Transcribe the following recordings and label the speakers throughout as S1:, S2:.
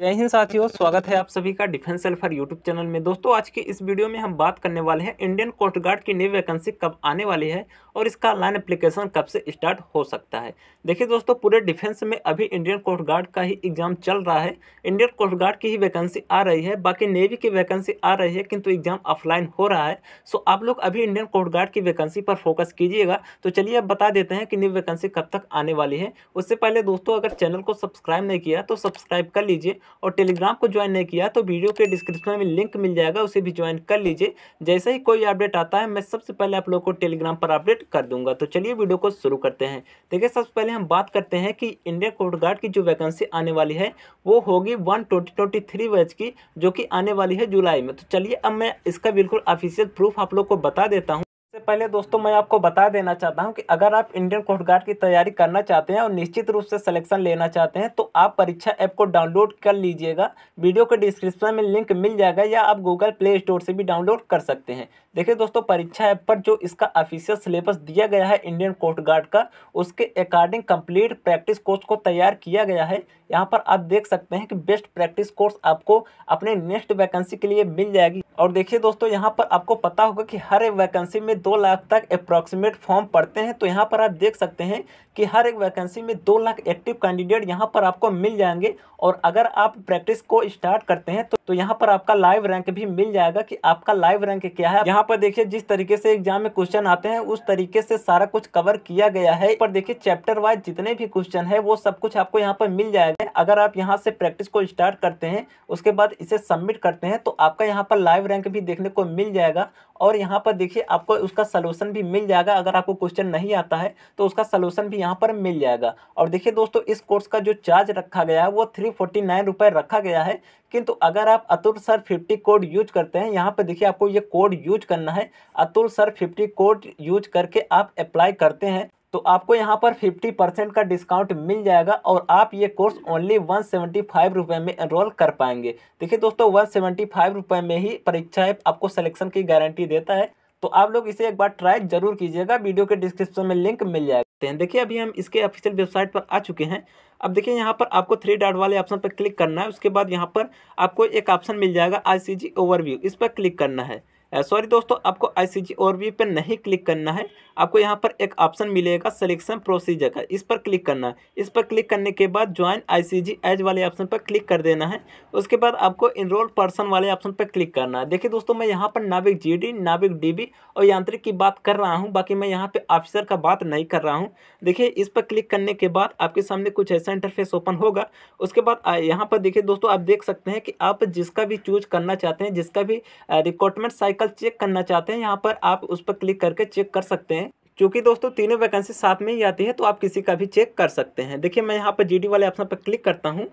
S1: जय हिंद साथियों स्वागत है आप सभी का डिफेंस एल्फर यूट्यूब चैनल में दोस्तों आज के इस वीडियो में हम बात करने वाले हैं इंडियन कोस्ट गार्ड की नई वैकेंसी कब आने वाली है और इसका ऑनलाइन एप्लीकेशन कब से स्टार्ट हो सकता है देखिए दोस्तों पूरे डिफेंस में अभी इंडियन कोस्ट गार्ड का ही एग्जाम चल रहा है इंडियन कोस्ट गार्ड की ही वैकेंसी आ रही है बाकी नेवी की वैकेंसी आ रही है किंतु एग्जाम ऑफलाइन हो रहा है सो आप लोग अभी इंडियन कोस्ट गार्ड की वैकेंसी पर फोकस कीजिएगा तो चलिए अब बता देते हैं कि न्यू वैकेंसी कब तक आने वाली है उससे पहले दोस्तों अगर चैनल को सब्सक्राइब नहीं किया तो सब्सक्राइब कर लीजिए और टेलीग्राम को ज्वाइन नहीं किया तो वीडियो के डिस्क्रिप्शन में लिंक मिल जाएगा उसे भी ज्वाइन कर लीजिए जैसे ही कोई अपडेट आता है मैं सबसे पहले आप लोग को टेलीग्राम पर अपडेट कर दूंगा तो चलिए वीडियो को शुरू करते हैं देखिए सबसे पहले हम बात करते हैं कि इंडिया कोस्ट गार्ड की जो वैकेंसी आने वाली है वो होगी वन ट्वेंटी बैच की जो कि आने वाली है जुलाई में तो चलिए अब मैं इसका बिल्कुल ऑफिशियल प्रूफ आप लोग को बता देता हूँ पहले दोस्तों मैं आपको बता देना चाहता हूं कि अगर आप इंडियन कोस्ट गार्ड की तैयारी करना चाहते हैं और निश्चित रूप से सिलेक्शन लेना चाहते हैं तो आप परीक्षा ऐप को डाउनलोड कर लीजिएगा वीडियो के डिस्क्रिप्शन में लिंक मिल जाएगा या आप गूगल प्ले स्टोर से भी डाउनलोड कर सकते हैं देखिए दोस्तों परीक्षा ऐप पर जो इसका ऑफिशियल सिलेबस दिया गया है इंडियन कोस्ट गार्ड का उसके अकॉर्डिंग कंप्लीट प्रैक्टिस कोर्स को तैयार किया गया है यहाँ पर आप देख सकते हैं कि बेस्ट प्रैक्टिस कोर्स आपको अपने नेक्स्ट वैकेंसी के लिए मिल जाएगी और देखिए दोस्तों यहाँ पर आपको पता होगा कि हर एक वैकेंसी में दो लाख तक अप्रॉक्सीमेट फॉर्म पड़ते हैं तो यहाँ पर आप देख सकते हैं कि हर एक वैकेंसी में दो लाख एक्टिव कैंडिडेट यहाँ पर आपको मिल जाएंगे और अगर आप प्रैक्टिस को स्टार्ट करते हैं तो तो यहाँ पर आपका लाइव रैंक भी मिल जाएगा कि आपका लाइव रैंक क्या है यहाँ पर देखिए जिस तरीके से एग्जाम में क्वेश्चन आते हैं उस तरीके से सारा कुछ कवर किया गया है पर देखिए चैप्टर वाइज जितने भी क्वेश्चन है वो सब कुछ आपको यहाँ पर मिल जाएगा अगर आप यहाँ से प्रैक्टिस को स्टार्ट करते हैं उसके बाद इसे सबमिट करते हैं तो आपका यहाँ पर लाइव रैंक भी देखने को मिल जाएगा और यहाँ पर देखिए आपको उसका सलूशन भी मिल जाएगा अगर आपको क्वेश्चन नहीं आता है तो उसका सलूशन भी यहाँ पर मिल जाएगा और देखिए दोस्तों इस कोर्स का जो चार्ज रखा गया है वो थ्री फोर्टी नाइन रुपये रखा गया है किंतु अगर आप Atul sir fifty code use करते हैं यहाँ पर देखिए आपको ये कोड यूज करना है Atul sir fifty code use करके आप अप्लाई करते हैं तो आपको यहाँ पर 50 परसेंट का डिस्काउंट मिल जाएगा और आप ये course only one seventy five रुपये में एनरोल कर पाएंगे देखिए दोस्तों वन सेवेंटी फाइव रुपये में ही परीक्षा ऐप आपको सिलेक्शन की गारंटी देता है तो आप लोग इसे एक बार ट्राई जरूर कीजिएगा वीडियो के डिस्क्रिप्शन में लिंक मिल जाते हैं देखिए अभी हम इसके ऑफिशियल वेबसाइट पर आ चुके हैं अब देखिए यहाँ पर आपको थ्री डॉट वाले ऑप्शन पर क्लिक करना है उसके बाद यहाँ पर आपको एक ऑप्शन मिल जाएगा आई सी ओवरव्यू इस पर क्लिक करना है सॉरी दोस्तों आपको आई सी जी वी पर नहीं क्लिक करना है आपको यहाँ पर एक ऑप्शन मिलेगा सिलेक्शन प्रोसीजर का इस पर क्लिक करना है इस पर क्लिक करने के बाद join I C G as वाले ऑप्शन पर क्लिक कर देना है उसके बाद आपको इनरोल पर्सन वाले ऑप्शन पर क्लिक करना है देखिए दोस्तों मैं यहाँ पर नाविक जी डी नाविक डी बी और यांत्रिक की बात कर रहा हूँ बाकी मैं यहाँ पर ऑफिसर का बात नहीं कर रहा हूँ देखिए इस पर क्लिक करने के बाद आपके सामने कुछ ऐसा इंटरफेस ओपन होगा उसके बाद यहाँ पर देखिए दोस्तों आप देख सकते हैं कि आप जिसका भी चूज करना चाहते हैं जिसका भी रिक्रूटमेंट साइकिल आर्टिकल चेक करना चाहते हैं यहाँ पर आप उस पर क्लिक करके चेक कर सकते हैं क्योंकि दोस्तों तीनों वैकेंसी साथ में ही आती है तो आप किसी का भी चेक कर सकते हैं देखिए मैं यहाँ पर जी वाले ऑप्शन पर क्लिक करता हूँ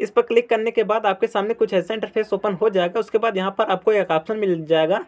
S1: इस पर क्लिक करने के बाद आपके सामने कुछ ऐसा इंटरफेस ओपन हो जाएगा उसके बाद यहाँ पर आपको एक ऑप्शन मिल जाएगा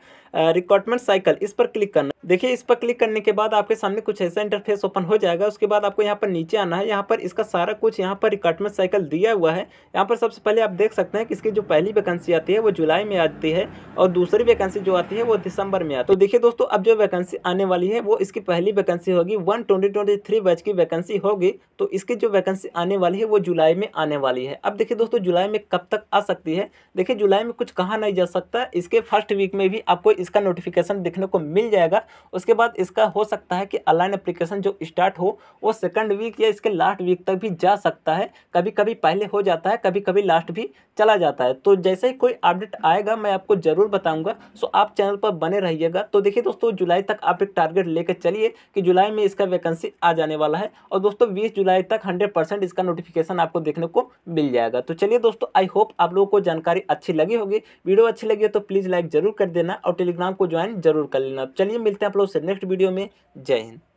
S1: रिक्वायरमेंट साइकिल इस पर क्लिक करना देखिए इस पर क्लिक करने के बाद आपके सामने कुछ ऐसा इंटरफेस ओपन हो जाएगा उसके बाद आपको यहाँ पर नीचे आना है यहाँ पर इसका सारा कुछ यहाँ पर रिकार्टमेंट साइकिल दिया हुआ है यहाँ पर सबसे पहले आप देख सकते हैं कि इसकी जो पहली वैकेंसी आती है वो जुलाई में आती है और दूसरी वैकेंसी जो आती है वो दिसंबर में आती है तो देखिए दोस्तों अब जो वैकेंसी आने वाली है वो इसकी पहली वैकेंसी होगी वन ट्वेंटी बैच की वैकेंसी होगी तो इसकी जो वैकेंसी आने वाली है वो जुलाई में आने वाली है अब देखिए दोस्तों जुलाई में कब तक आ सकती है देखिए जुलाई में कुछ कहा नहीं जा सकता इसके फर्स्ट वीक में भी आपको इसका नोटिफिकेशन देखने को मिल जाएगा उसके बाद इसका हो सकता है कि ऑनलाइन एप्लीकेशन जो स्टार्ट हो वो सेकंड वीक या इसके लास्ट वीक तक भी जा सकता है कभी कभी पहले हो जाता है कभी कभी लास्ट भी चला जाता है तो जैसे ही कोई अपडेट आएगा मैं आपको ज़रूर बताऊँगा सो आप चैनल पर बने रहिएगा तो देखिए दोस्तों जुलाई तक आप एक टारगेट लेकर चलिए कि जुलाई में इसका वैकेंसी आ जाने वाला है और दोस्तों बीस जुलाई तक हंड्रेड इसका नोटिफिकेशन आपको देखने को मिल जाएगा तो चलिए दोस्तों आई होप आप लोगों को जानकारी अच्छी लगी होगी वीडियो अच्छी लगी हो तो प्लीज़ लाइक जरूर कर देना और टेलीग्राम को ज्वाइन जरूर कर लेना चलिए मिलते हैं आप लोग से नेक्स्ट वीडियो में जय हिंद